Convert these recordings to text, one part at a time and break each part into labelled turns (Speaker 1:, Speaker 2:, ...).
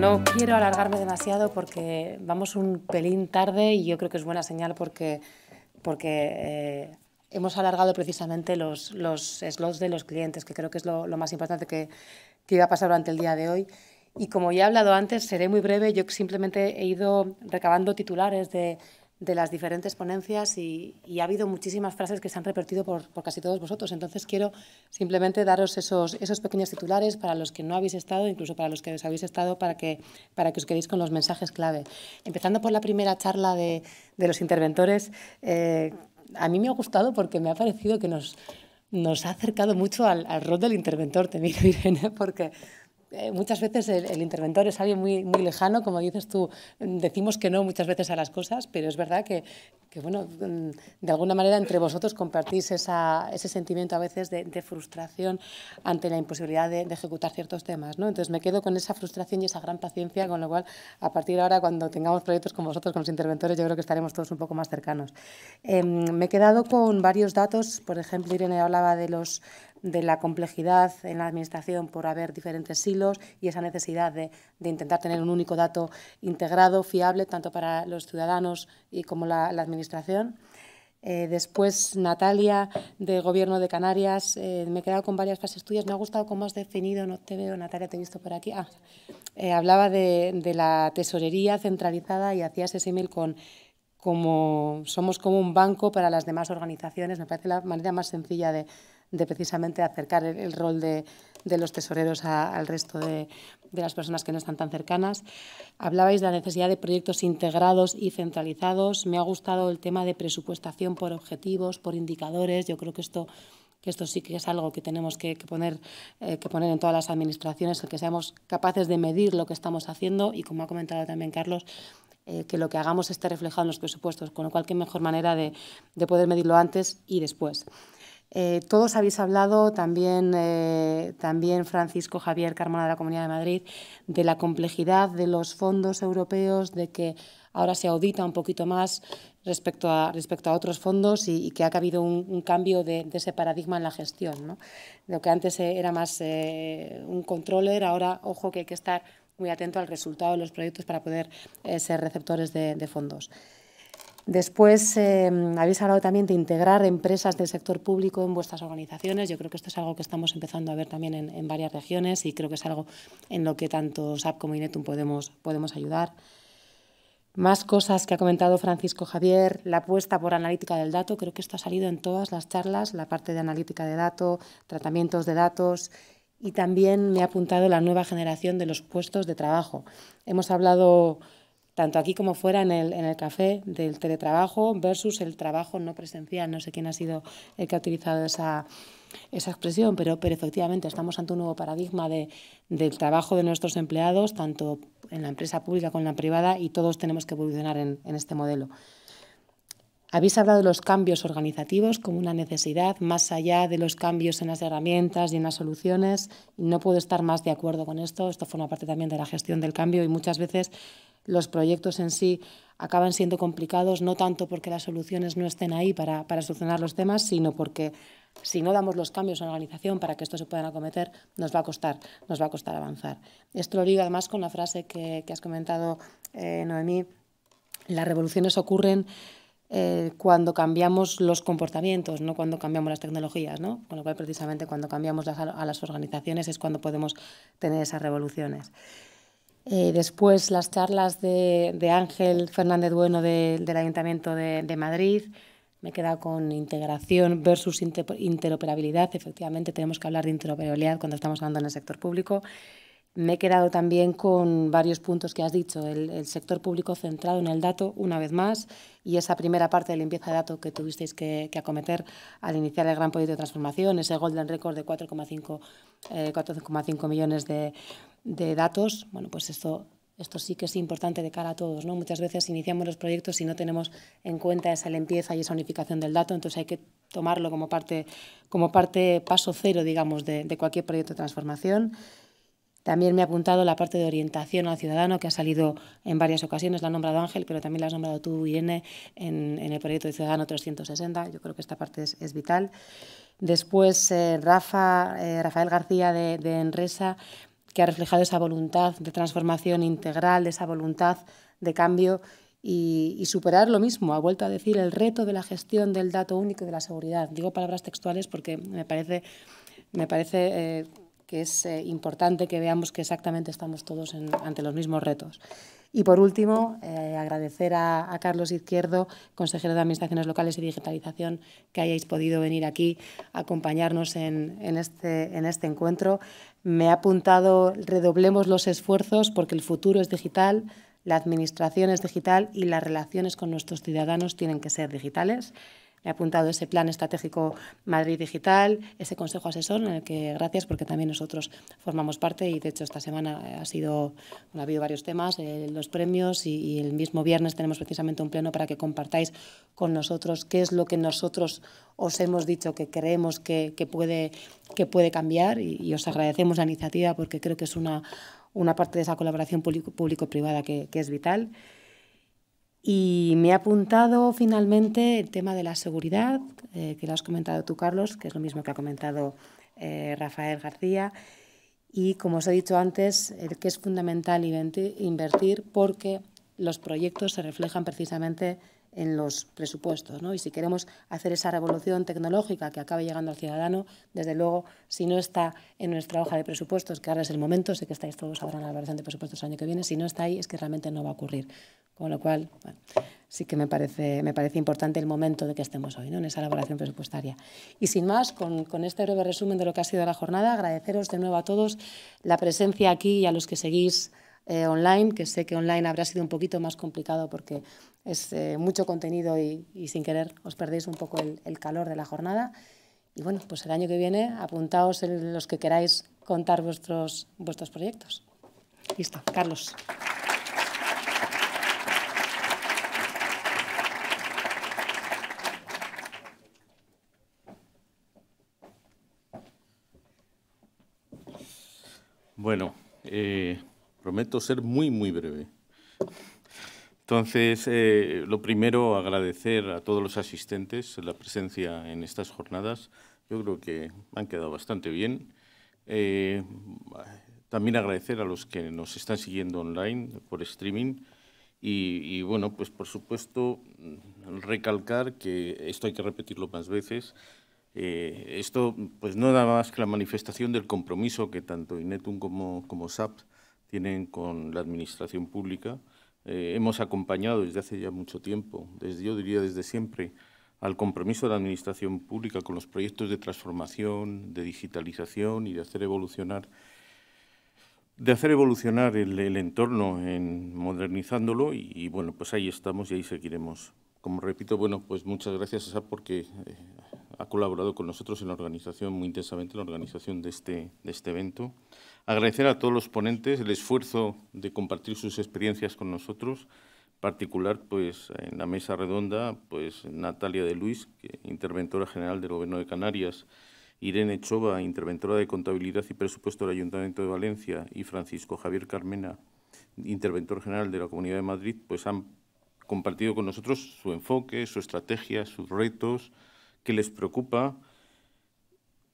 Speaker 1: No quiero alargarme demasiado porque vamos un pelín tarde y yo creo que es buena señal porque, porque eh, hemos alargado precisamente los, slots de los clientes, que creo que es lo, más importante que, que iba a pasar durante el día de hoy. Y como ya he hablado antes, seré muy breve. Yo simplemente he ido recabando titulares de de las diferentes ponencias y, ha habido muchísimas frases que se han repetido por, casi todos vosotros. Entonces quiero simplemente daros esos, esos, pequeños titulares para los que no habéis estado, incluso para los que os habéis estado, para que, para que os quedéis con los mensajes clave. Empezando por la primera charla de, de los interventores, eh, a mí me ha gustado porque me ha parecido que nos, nos ha acercado mucho al, al rol del interventor, te Irene, porque eh, muchas veces el, interventor es alguien muy, muy lejano, como dices tú, decimos que no muchas veces a las cosas, pero es verdad que, que bueno, mm, de alguna manera entre vosotros compartís esa, ese sentimiento a veces de, de frustración ante la imposibilidad de, ejecutar ciertos temas. ¿no? Entonces me quedo con esa frustración y esa gran paciencia, con lo cual a partir de ahora cuando tengamos proyectos con vosotros, con los interventores, yo creo que estaremos todos un poco más cercanos. Em, me he quedado con varios datos, por ejemplo, Irene hablaba de los de la complejidad en la administración por haber diferentes silos y esa necesidad de, de intentar tener un único dato integrado, fiable, tanto para los ciudadanos y como la, la administración. Eh, después, Natalia, del Gobierno de Canarias, eh, me he quedado con varias fases tuyas. Me ha gustado cómo has definido, no te veo, Natalia, te he visto por aquí. Ah, eh, hablaba de, de, la tesorería centralizada y hacías ese email con como somos como un banco para las demás organizaciones. Me parece la manera más sencilla de, precisamente acercar el, rol de, los tesoreros al resto de, las personas que no están tan cercanas. Hablabais de la necesidad de proyectos integrados y centralizados. Me ha gustado el tema de presupuestación por objetivos, por indicadores. Yo creo que esto que esto sí que es algo que tenemos que, poner, eh, que poner en todas las administraciones, que seamos capaces de medir lo que estamos haciendo y, como ha comentado también Carlos, eh, que lo que hagamos esté reflejado en los presupuestos, con lo cual qué mejor manera de, poder medirlo antes y después. Eh, todos habéis hablado, también, eh, también Francisco Javier Carmona de la Comunidad de Madrid, de la complejidad de los fondos europeos, de que ahora se audita un poquito más respecto a, respecto a otros fondos y, que ha habido un, cambio de, ese paradigma en la gestión. ¿no? Lo que antes era más un controller, ahora ojo que hay que estar muy atento al resultado de los proyectos para poder eh, ser receptores de, fondos. Después, eh, habéis hablado también de integrar empresas del sector público en vuestras organizaciones. Yo creo que esto es algo que estamos empezando a ver también en, varias regiones y creo que es algo en lo que tanto SAP como Inetum podemos, podemos ayudar. Más cosas que ha comentado Francisco Javier, la apuesta por analítica del dato, creo que esto ha salido en todas las charlas, la parte de analítica de datos, tratamientos de datos, y también me ha apuntado la nueva generación de los puestos de trabajo. Hemos hablado tanto aquí como fuera en el, café del teletrabajo versus el trabajo no presencial. No sé quién ha sido el que ha utilizado esa, expresión, pero, efectivamente estamos ante un nuevo paradigma del trabajo de nuestros empleados, tanto en la empresa pública como en la privada, y todos tenemos que evolucionar en este modelo. Habéis hablado de los cambios organizativos como una necesidad, más allá de los cambios en las herramientas y en las soluciones. No puedo estar más de acuerdo con esto. Esto forma parte también de la gestión del cambio y muchas veces los proyectos en sí acaban siendo complicados, no tanto porque las soluciones no estén ahí para, para solucionar los temas, sino porque si no damos los cambios en la organización para que esto se puedan acometer, nos va a costar, nos va a costar avanzar. Esto lo digo además con la frase que, que has comentado, eh, Noemí, las revoluciones ocurren eh, cuando cambiamos los comportamientos, no cuando cambiamos las tecnologías, ¿no? Con lo cual, precisamente, cuando cambiamos a las organizaciones es cuando podemos tener esas revoluciones. Eh, después, las charlas de, Ángel Fernández Bueno del Ayuntamiento de, de, Madrid. Me queda con integración versus interoperabilidad. Efectivamente, tenemos que hablar de interoperabilidad cuando estamos hablando en el sector público. Me he quedado también con varios puntos que has dicho, el, el, sector público centrado en el dato, una vez más, y esa primera parte de limpieza de datos que tuvisteis que, que, acometer al iniciar el gran proyecto de transformación, ese golden record de 4,5 eh, millones de, de, datos. Bueno, pues esto, esto sí que es importante de cara a todos. ¿no? Muchas veces iniciamos los proyectos y no tenemos en cuenta esa limpieza y esa unificación del dato, entonces hay que tomarlo como parte, como parte paso cero, digamos, de, de cualquier proyecto de transformación. También me ha apuntado la parte de orientación al ciudadano, que ha salido en varias ocasiones, la ha nombrado Ángel, pero también la has nombrado tú, Irene, en, en el proyecto de Ciudadano 360. Yo creo que esta parte es, vital. Después, eh, Rafa, eh, Rafael García de, Enresa, que ha reflejado esa voluntad de transformación integral, de esa voluntad de cambio y, superar lo mismo. Ha vuelto a decir el reto de la gestión del dato único y de la seguridad. Digo palabras textuales porque me parece, me parece eh, que es eh, importante que veamos que exactamente estamos todos ante los mismos retos. Y por último, eh, agradecer a, Carlos Izquierdo, consejero de Administraciones Locales y Digitalización, que hayáis podido venir aquí a acompañarnos en, este, en este encuentro. Me ha apuntado, redoblemos los esfuerzos porque el futuro es digital, la administración es digital y las relaciones con nuestros ciudadanos tienen que ser digitales he apuntado ese plan estratégico Madrid Digital, ese consejo asesor en el que gracias porque también nosotros formamos parte y de hecho esta semana eh, ha sido ha habido varios temas, eh, los premios y, el mismo viernes tenemos precisamente un pleno para que compartáis con nosotros qué es lo que nosotros os hemos dicho que creemos que, puede, que puede cambiar y, os agradecemos la iniciativa porque creo que es una, parte de esa colaboración público-privada que es vital. Y me ha apuntado finalmente el tema de la seguridad, eh, que lo has comentado tú, Carlos, que es lo mismo que ha comentado eh, Rafael García. Y como os he dicho antes, que es fundamental invertir porque los proyectos se reflejan precisamente en los presupuestos. ¿no? Y si queremos hacer esa revolución tecnológica que acabe llegando al ciudadano, desde luego, si no está en nuestra hoja de presupuestos, que ahora es el momento, sé que estáis todos ahora en la elaboración de presupuestos el año que viene, si no está ahí es que realmente no va a ocurrir. Con lo cual, sí que me parece, me parece importante el momento de que estemos hoy, ¿no? en esa elaboración presupuestaria. Y sin más, con, con este breve resumen de lo que ha sido la jornada, agradeceros de nuevo a todos la presencia aquí y a los que seguís eh, online, que sé que online habrá sido un poquito más complicado porque es eh, mucho contenido y, sin querer os perdéis un poco el, calor de la jornada. Y bueno, pues el año que viene apuntaos en los que queráis contar vuestros, vuestros proyectos. Listo, Carlos.
Speaker 2: Bueno, eh, Prometo ser muy, muy breve. Entonces, eh, lo primero, agradecer a todos los asistentes la presencia en estas jornadas. Yo creo que han quedado bastante bien. Eh, también agradecer a los que nos están siguiendo online por streaming. Y, bueno, pues por supuesto, recalcar que esto hay que repetirlo más veces. Eh, esto pues no da más que la manifestación del compromiso que tanto Inetum como, como SAP tienen con la administración pública. Eh, hemos acompañado desde hace ya mucho tiempo, desde yo diría desde siempre, al compromiso de la administración pública con los proyectos de transformación, de digitalización y de hacer evolucionar de hacer evolucionar el, entorno en modernizándolo y, bueno, pues ahí estamos y ahí seguiremos. Como repito, bueno, pues muchas gracias Esa porque eh, ha colaborado con nosotros en la organización, muy intensamente en la organización de este, de este evento. Agradecer a todos los ponentes el esfuerzo de compartir sus experiencias con nosotros, en particular pues, en la mesa redonda, pues, Natalia de Luis, que, interventora general del Gobierno de Canarias, Irene Chova, interventora de Contabilidad y Presupuesto del Ayuntamiento de Valencia, y Francisco Javier Carmena, interventor general de la Comunidad de Madrid, pues han compartido con nosotros su enfoque, su estrategia, sus retos, que les preocupa.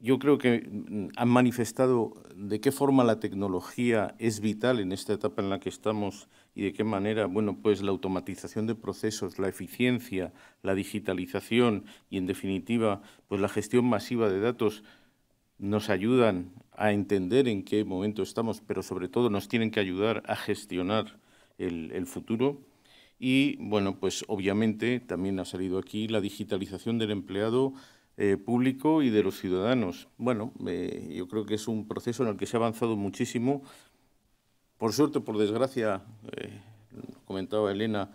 Speaker 2: Yo creo que mm, han manifestado de qué forma la tecnología es vital en esta etapa en la que estamos y de qué manera, bueno, pues la automatización de procesos, la eficiencia, la digitalización y en definitiva, pues la gestión masiva de datos nos ayudan a entender en qué momento estamos, pero sobre todo nos tienen que ayudar a gestionar el, el futuro. Y, bueno, pues obviamente también ha salido aquí la digitalización del empleado eh, público y de los ciudadanos. Bueno, eh, yo creo que es un proceso en el que se ha avanzado muchísimo. Por suerte, por desgracia, eh, comentaba Elena,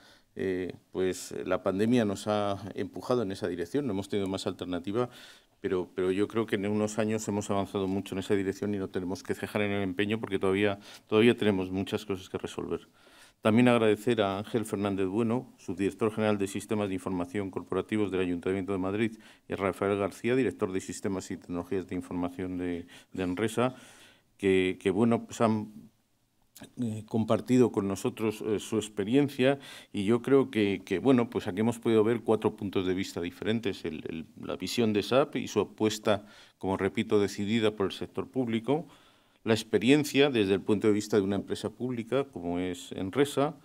Speaker 2: pues la pandemia nos ha empujado en esa dirección, no hemos tenido más alternativa, pero, pero, yo creo que en unos años hemos avanzado mucho en esa dirección y no tenemos que cejar en el empeño porque todavía, todavía tenemos muchas cosas que resolver. También agradecer a Ángel Fernández Bueno, subdirector general de Sistemas de Información Corporativos del Ayuntamiento de Madrid, y a Rafael García, director de Sistemas y Tecnologías de Información de, Enresa, que, bueno, pues han eh, compartido con nosotros eh, su experiencia y yo creo que, bueno, pues aquí hemos podido ver cuatro puntos de vista diferentes, la visión de SAP y su apuesta, como repito, decidida por el sector público, la experiencia desde el punto de vista de una empresa pública como es Enresa,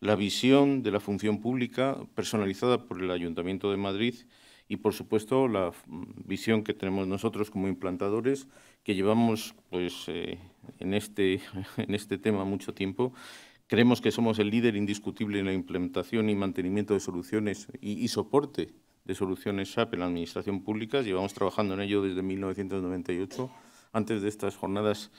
Speaker 2: la visión de la función pública personalizada por el Ayuntamiento de Madrid y, por supuesto, la visión que tenemos nosotros como implantadores, que llevamos pues, eh, en, este, en este tema mucho tiempo. Creemos que somos el líder indiscutible en la implementación y mantenimiento de soluciones y, y soporte de soluciones SAP en la Administración Pública. Llevamos trabajando en ello desde 1998 antes de estas jornadas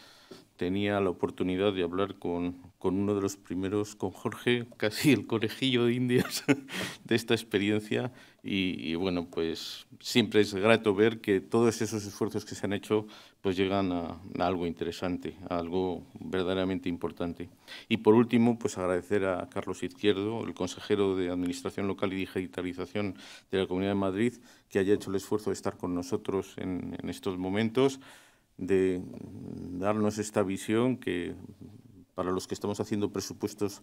Speaker 2: tenía la oportunidad de hablar con, con uno de los primeros, con Jorge, casi el conejillo de indias de esta experiencia. Y, bueno, pues siempre es grato ver que todos esos esfuerzos que se han hecho pues llegan a, algo interesante, a algo verdaderamente importante. Y por último, pues agradecer a Carlos Izquierdo, el consejero de Administración Local y Digitalización de la Comunidad de Madrid, que haya hecho el esfuerzo de estar con nosotros en, en estos momentos de darnos esta visión que para los que estamos haciendo presupuestos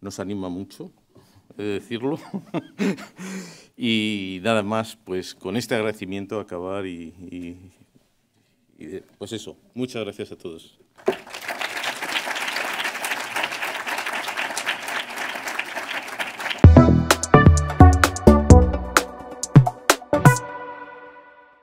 Speaker 2: nos anima mucho, de decirlo. y nada más, pues con este agradecimiento acabar y, y pues eso, muchas gracias a todos.